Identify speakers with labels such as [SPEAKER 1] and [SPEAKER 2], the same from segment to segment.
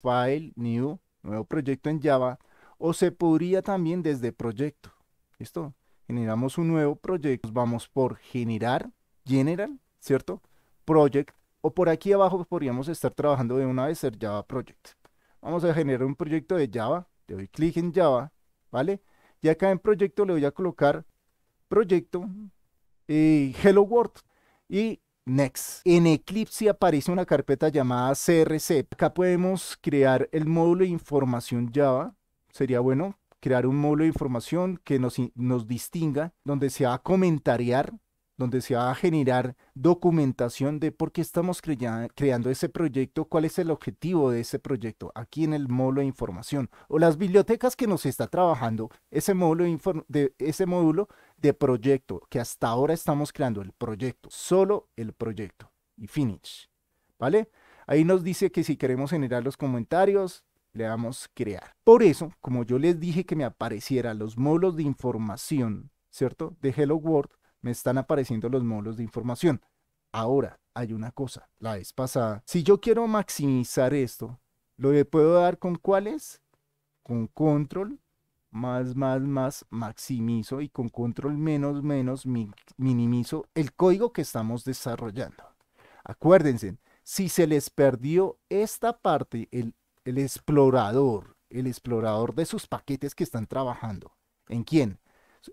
[SPEAKER 1] File New, nuevo proyecto en Java, o se podría también desde proyecto. ¿Listo? Generamos un nuevo proyecto, vamos por generar, general, ¿cierto? Project, o por aquí abajo podríamos estar trabajando de una vez ser Java Project. Vamos a generar un proyecto de Java, le doy clic en Java, ¿vale? Y acá en proyecto le voy a colocar proyecto y eh, Hello World y Next. En Eclipse aparece una carpeta llamada CRC. Acá podemos crear el módulo de información Java. Sería bueno crear un módulo de información que nos, nos distinga, donde se va a comentariar, donde se va a generar documentación de por qué estamos creando ese proyecto, cuál es el objetivo de ese proyecto, aquí en el módulo de información, o las bibliotecas que nos está trabajando ese módulo, de ese módulo de proyecto, que hasta ahora estamos creando el proyecto, solo el proyecto y finish, ¿vale? Ahí nos dice que si queremos generar los comentarios, le damos crear. Por eso, como yo les dije que me aparecieran los módulos de información, ¿cierto? De Hello World, me están apareciendo los módulos de información. Ahora, hay una cosa, la vez pasada, si yo quiero maximizar esto, lo puedo dar con cuáles? Con control más, más, más, maximizo y con control menos, menos, minimizo el código que estamos desarrollando. Acuérdense, si se les perdió esta parte, el, el explorador, el explorador de sus paquetes que están trabajando, ¿en quién?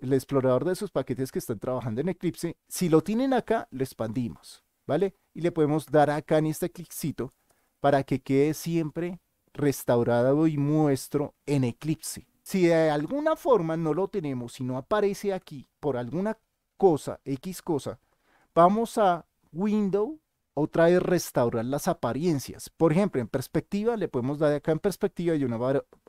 [SPEAKER 1] El explorador de sus paquetes que están trabajando en Eclipse, si lo tienen acá, lo expandimos, ¿vale? Y le podemos dar acá en este cliccito para que quede siempre restaurado y muestro en Eclipse. Si de alguna forma no lo tenemos, si no aparece aquí por alguna cosa, X cosa, vamos a Window, otra vez restaurar las apariencias. Por ejemplo, en perspectiva, le podemos dar acá en perspectiva y una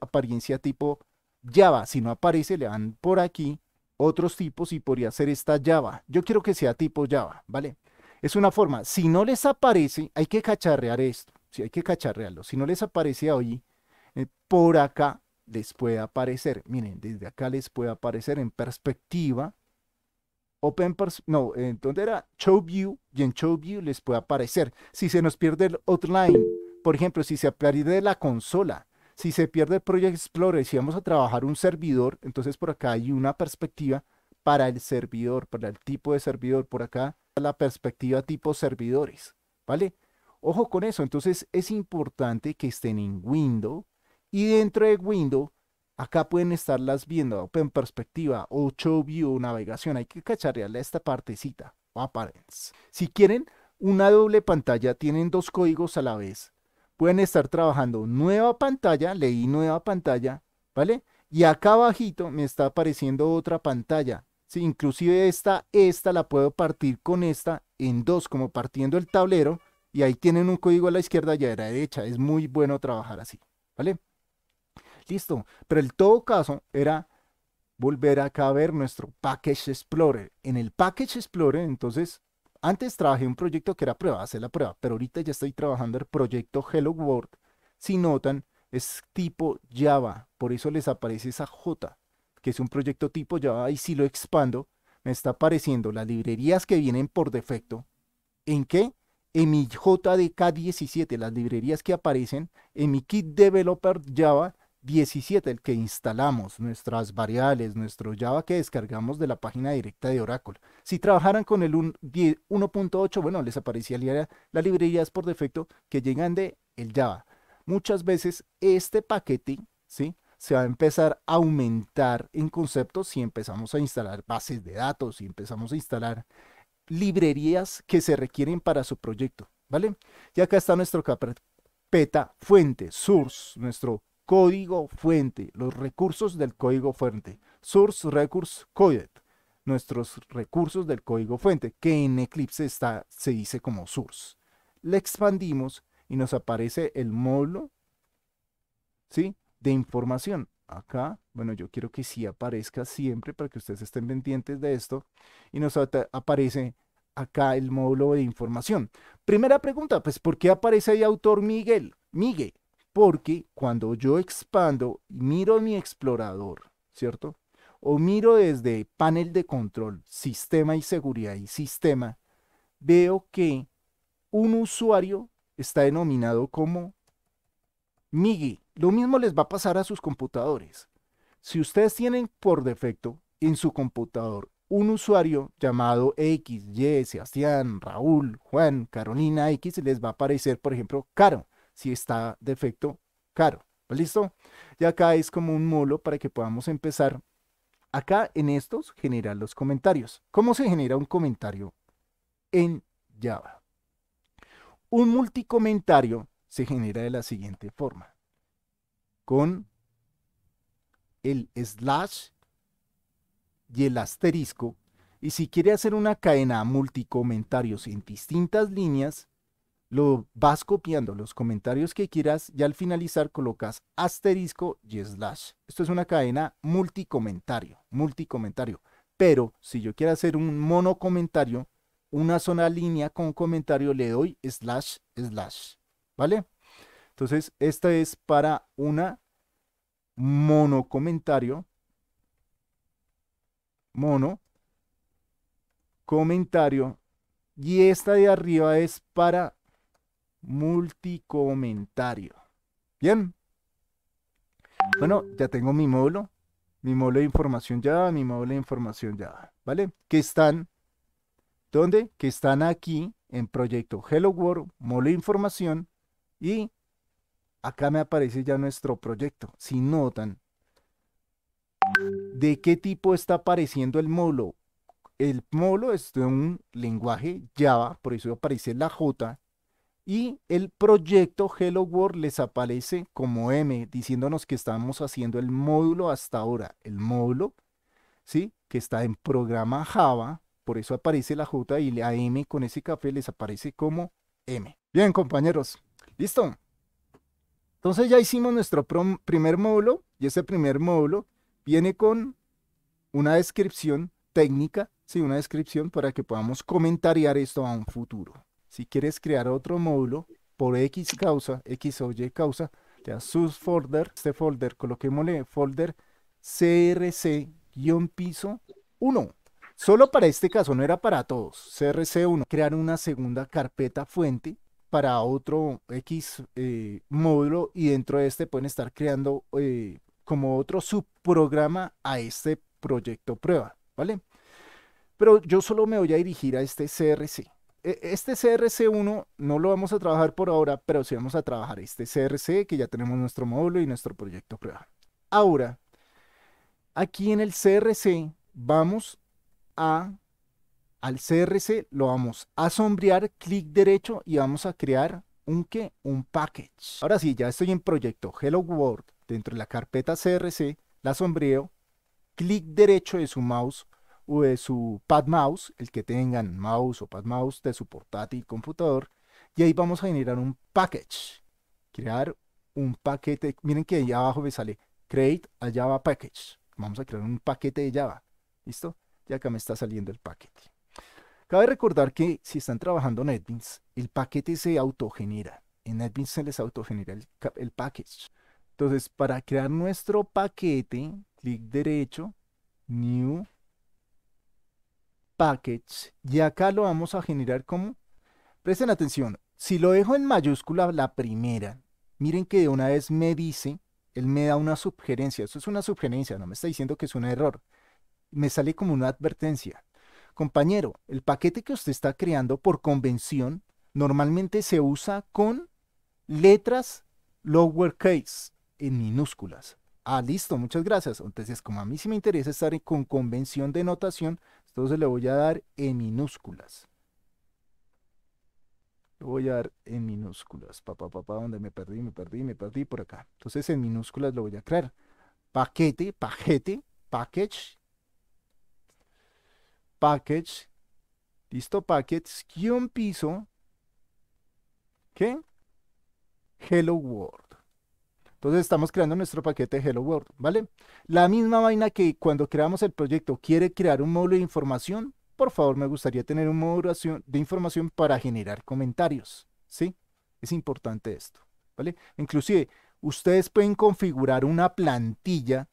[SPEAKER 1] apariencia tipo Java. Si no aparece, le dan por aquí otros tipos y podría ser esta Java. Yo quiero que sea tipo Java, ¿vale? Es una forma. Si no les aparece, hay que cacharrear esto. Si hay que cacharrearlo. Si no les aparece hoy, eh, por acá les puede aparecer, miren, desde acá les puede aparecer en perspectiva, Open no, en eh, donde era Show View y en Show View les puede aparecer. Si se nos pierde el outline, por ejemplo, si se pierde la consola, si se pierde el Project Explorer, si vamos a trabajar un servidor, entonces por acá hay una perspectiva para el servidor, para el tipo de servidor, por acá la perspectiva tipo servidores, ¿vale? Ojo con eso, entonces es importante que estén en Windows, y dentro de Windows, acá pueden estarlas viendo Open Perspectiva o View, Navegación. Hay que a esta partecita Si quieren una doble pantalla, tienen dos códigos a la vez. Pueden estar trabajando nueva pantalla, leí nueva pantalla, ¿vale? Y acá abajito me está apareciendo otra pantalla. si inclusive esta, esta la puedo partir con esta en dos, como partiendo el tablero. Y ahí tienen un código a la izquierda y a la derecha. Es muy bueno trabajar así, ¿vale? Listo. Pero el todo caso era volver acá a ver nuestro Package Explorer. En el Package Explorer, entonces, antes trabajé un proyecto que era prueba, hacer la prueba, pero ahorita ya estoy trabajando el proyecto Hello World. Si notan, es tipo Java, por eso les aparece esa J, que es un proyecto tipo Java, y si lo expando, me está apareciendo las librerías que vienen por defecto. ¿En qué? En mi JDK17, las librerías que aparecen en mi kit developer Java 17, el que instalamos nuestras variables, nuestro Java que descargamos de la página directa de Oracle. Si trabajaran con el 1.8, bueno, les aparecía la librería librerías por defecto que llegan de el Java. Muchas veces este paquete, ¿sí? se va a empezar a aumentar en conceptos si empezamos a instalar bases de datos, si empezamos a instalar librerías que se requieren para su proyecto, ¿vale? Y acá está nuestro carpeta fuente, source, nuestro código fuente, los recursos del código fuente, source records coded, nuestros recursos del código fuente, que en Eclipse está, se dice como source. Le expandimos y nos aparece el módulo ¿sí? de información. Acá, bueno, yo quiero que sí aparezca siempre para que ustedes estén pendientes de esto. Y nos aparece acá el módulo de información. Primera pregunta, pues, ¿por qué aparece ahí autor Miguel? Miguel, porque cuando yo expando, y miro mi explorador, ¿cierto? O miro desde panel de control, sistema y seguridad y sistema, veo que un usuario está denominado como MIGI. Lo mismo les va a pasar a sus computadores. Si ustedes tienen por defecto en su computador un usuario llamado X, Y, Sebastián, Raúl, Juan, Carolina X, les va a aparecer, por ejemplo, Caro si está defecto caro. ¿Pues ¿Listo? Y acá es como un molo para que podamos empezar. Acá en estos generar los comentarios. ¿Cómo se genera un comentario en Java? Un multicomentario se genera de la siguiente forma. Con el slash y el asterisco. Y si quiere hacer una cadena multicomentarios en distintas líneas, lo vas copiando los comentarios que quieras y al finalizar colocas asterisco y slash. Esto es una cadena multicomentario, multicomentario. Pero si yo quiero hacer un monocomentario, una sola línea con comentario, le doy slash, slash. ¿Vale? Entonces, esta es para una monocomentario. Mono. Comentario. Y esta de arriba es para multicomentario. Bien. Bueno, ya tengo mi módulo. Mi módulo de información ya, mi módulo de información ya, ¿Vale? Que están. ¿Dónde? Que están aquí en proyecto Hello World, módulo de información. Y acá me aparece ya nuestro proyecto. Si notan. ¿De qué tipo está apareciendo el módulo? El módulo es de un lenguaje Java, por eso aparece la J y el proyecto Hello World les aparece como M, diciéndonos que estamos haciendo el módulo hasta ahora, el módulo, ¿sí? Que está en programa Java, por eso aparece la J y la M con ese café les aparece como M. Bien, compañeros, listo. Entonces ya hicimos nuestro primer módulo y ese primer módulo viene con una descripción técnica, sí, una descripción para que podamos comentariar esto a un futuro. Si quieres crear otro módulo por X causa, X o Y causa, ya das sus folder, este folder, coloquémosle folder crc-piso 1. Solo para este caso, no era para todos. CRC1, crear una segunda carpeta fuente para otro X eh, módulo y dentro de este pueden estar creando eh, como otro subprograma a este proyecto prueba, ¿vale? Pero yo solo me voy a dirigir a este CRC. E, este CRC1 no lo vamos a trabajar por ahora, pero sí vamos a trabajar este CRC que ya tenemos nuestro módulo y nuestro proyecto prueba. Ahora, aquí en el CRC vamos a, al CRC lo vamos a sombrear, clic derecho y vamos a crear un que, un package. Ahora sí, ya estoy en proyecto Hello World, dentro de la carpeta CRC, la sombreo, clic derecho de su mouse, de eh, su pad mouse, el que tengan mouse o pad mouse de su portátil computador, y ahí vamos a generar un package, crear un paquete, miren que ahí abajo me sale create a Java package, vamos a crear un paquete de Java, ¿listo? Y acá me está saliendo el paquete. Cabe recordar que si están trabajando NetBeans, el paquete se autogenera. En NetBeans se les autogenera el, el package. Entonces, para crear nuestro paquete, clic derecho, New package y acá lo vamos a generar como, presten atención, si lo dejo en mayúscula la primera, miren que de una vez me dice, él me da una sugerencia, eso es una sugerencia, no me está diciendo que es un error, me sale como una advertencia. Compañero, el paquete que usted está creando por convención normalmente se usa con letras lowercase, en minúsculas. Ah, listo, muchas gracias. Entonces, como a mí sí me interesa estar con convención de notación, entonces le voy a dar en minúsculas. Le voy a dar en minúsculas. Papá, papá, dónde donde me perdí, me perdí, me perdí por acá. Entonces en minúsculas lo voy a crear. Paquete, paquete, package. Package. Listo, package, guión piso. ¿Qué? Hello World. Entonces estamos creando nuestro paquete Hello World, ¿vale? La misma vaina que cuando creamos el proyecto quiere crear un módulo de información, por favor me gustaría tener un módulo de información para generar comentarios, ¿sí? Es importante esto, ¿vale? Inclusive, ustedes pueden configurar una plantilla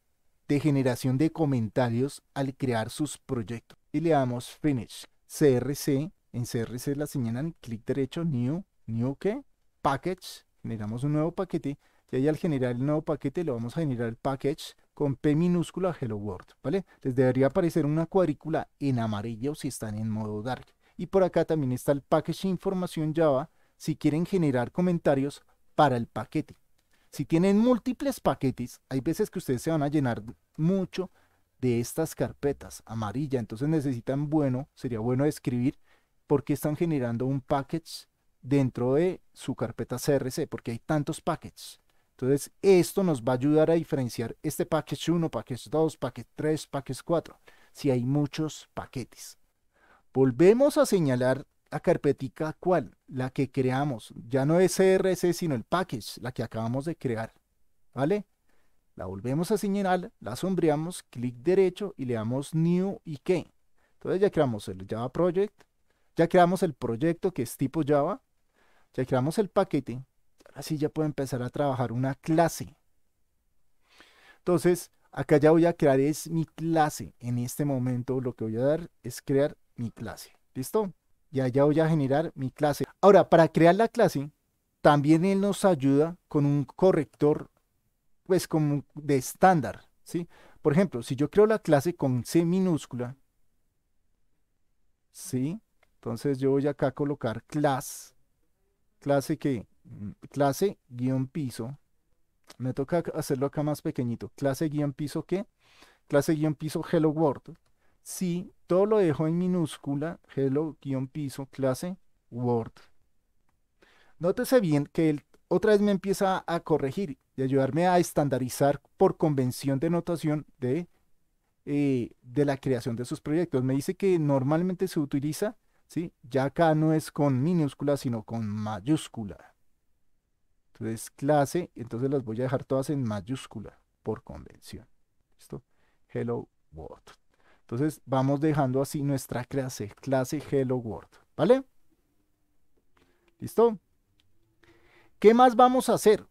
[SPEAKER 1] de generación de comentarios al crear sus proyectos. Y le damos Finish, CRC, en CRC la señalan, clic derecho, New, New que Package, generamos un nuevo paquete y ahí al generar el nuevo paquete lo vamos a generar el package con P minúscula Hello World, ¿vale? Les debería aparecer una cuadrícula en amarillo si están en modo Dark. Y por acá también está el package información Java si quieren generar comentarios para el paquete. Si tienen múltiples paquetes, hay veces que ustedes se van a llenar mucho de estas carpetas amarillas. entonces necesitan bueno, sería bueno escribir por qué están generando un package dentro de su carpeta CRC, porque hay tantos packages entonces, esto nos va a ayudar a diferenciar este package 1, package 2, package 3, package 4, si hay muchos paquetes. Volvemos a señalar la carpetica cuál, la que creamos. Ya no es CRC, sino el package, la que acabamos de crear. ¿Vale? La volvemos a señalar, la sombreamos, clic derecho y le damos New y qué. Entonces ya creamos el Java Project, ya creamos el proyecto que es tipo Java, ya creamos el paquete, Así ya puedo empezar a trabajar una clase. Entonces, acá ya voy a crear es mi clase. En este momento lo que voy a dar es crear mi clase. ¿Listo? Y allá voy a generar mi clase. Ahora, para crear la clase, también él nos ayuda con un corrector, pues como de estándar, ¿sí? Por ejemplo, si yo creo la clase con C minúscula, ¿sí? Entonces yo voy acá a colocar clase. clase que clase guión piso. Me toca hacerlo acá más pequeñito. Clase guión piso qué? Clase guión piso hello world. Si todo lo dejo en minúscula, hello guión piso clase word. Nótese bien que él otra vez me empieza a corregir y ayudarme a estandarizar por convención de notación de, eh, de la creación de sus proyectos. Me dice que normalmente se utiliza, ¿sí? ya acá no es con minúscula, sino con mayúscula. Entonces, clase, entonces las voy a dejar todas en mayúscula por convención. ¿Listo? Hello World. Entonces, vamos dejando así nuestra clase, clase Hello World. ¿Vale? ¿Listo? ¿Qué más vamos a hacer?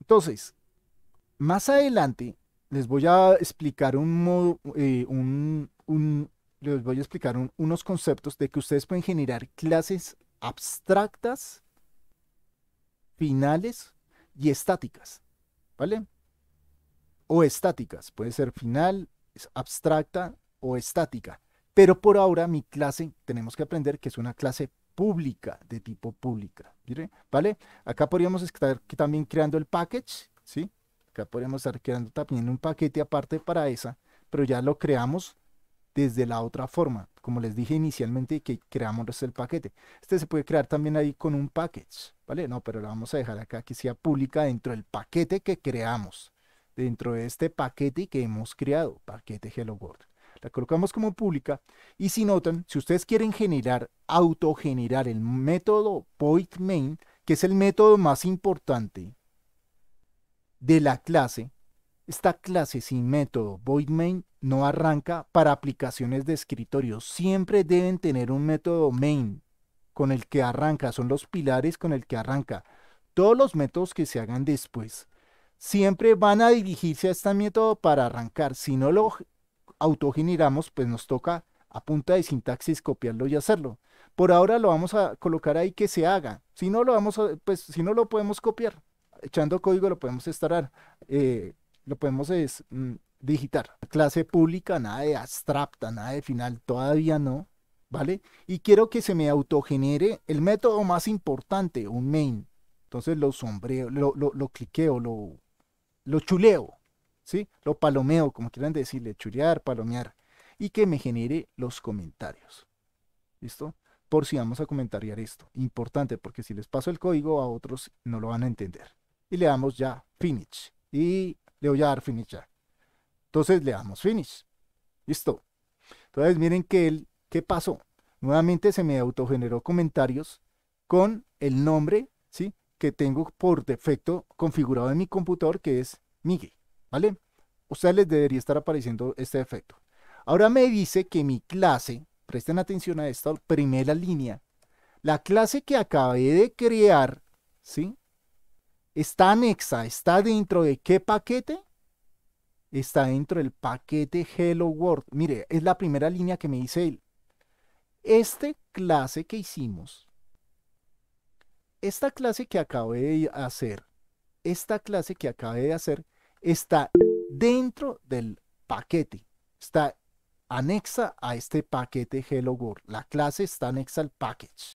[SPEAKER 1] Entonces, más adelante les voy a explicar un modo, eh, un, les voy a explicar unos conceptos de que ustedes pueden generar clases abstractas finales y estáticas, ¿vale? O estáticas, puede ser final, abstracta o estática. Pero por ahora mi clase tenemos que aprender que es una clase pública, de tipo pública, ¿vale? acá podríamos estar también creando el package, ¿sí? Acá podríamos estar creando también un paquete aparte para esa, pero ya lo creamos desde la otra forma como les dije inicialmente, que creamos el paquete. Este se puede crear también ahí con un package, ¿vale? No, pero lo vamos a dejar acá que sea pública dentro del paquete que creamos, dentro de este paquete que hemos creado, paquete Hello World. La colocamos como pública y si notan, si ustedes quieren generar, autogenerar el método void main, que es el método más importante de la clase, esta clase sin método void main no arranca para aplicaciones de escritorio. Siempre deben tener un método main con el que arranca, son los pilares con el que arranca. Todos los métodos que se hagan después siempre van a dirigirse a este método para arrancar. Si no lo autogeneramos, pues nos toca a punta de sintaxis copiarlo y hacerlo. Por ahora lo vamos a colocar ahí que se haga. Si no lo vamos pues, si no lo podemos copiar, echando código lo podemos estar, eh, lo podemos mm, digitar, Clase pública, nada de abstracta, nada de final, todavía no, ¿vale? Y quiero que se me autogenere el método más importante, un main. Entonces lo sombreo, lo, cliqueo, lo, lo chuleo, ¿sí? Lo palomeo, como quieran decirle, chulear, palomear. Y que me genere los comentarios. ¿Listo? Por si vamos a comentariar esto. Importante, porque si les paso el código a otros no lo van a entender. Y le damos ya finish. Y le voy a dar finish ya. Entonces le damos finish. Listo. Entonces miren que ¿qué pasó? Nuevamente se me autogeneró comentarios con el nombre, ¿sí? Que tengo por defecto configurado en mi computador, que es Miguel, ¿vale? Ustedes les debería estar apareciendo este defecto. Ahora me dice que mi clase, presten atención a esta primera línea, la clase que acabé de crear, ¿sí? Está anexa, está dentro de qué paquete? está dentro del paquete Hello World. Mire, es la primera línea que me dice él. Este clase que hicimos, esta clase que acabé de hacer, esta clase que acabé de hacer está dentro del paquete, está anexa a este paquete Hello World. La clase está anexa al package.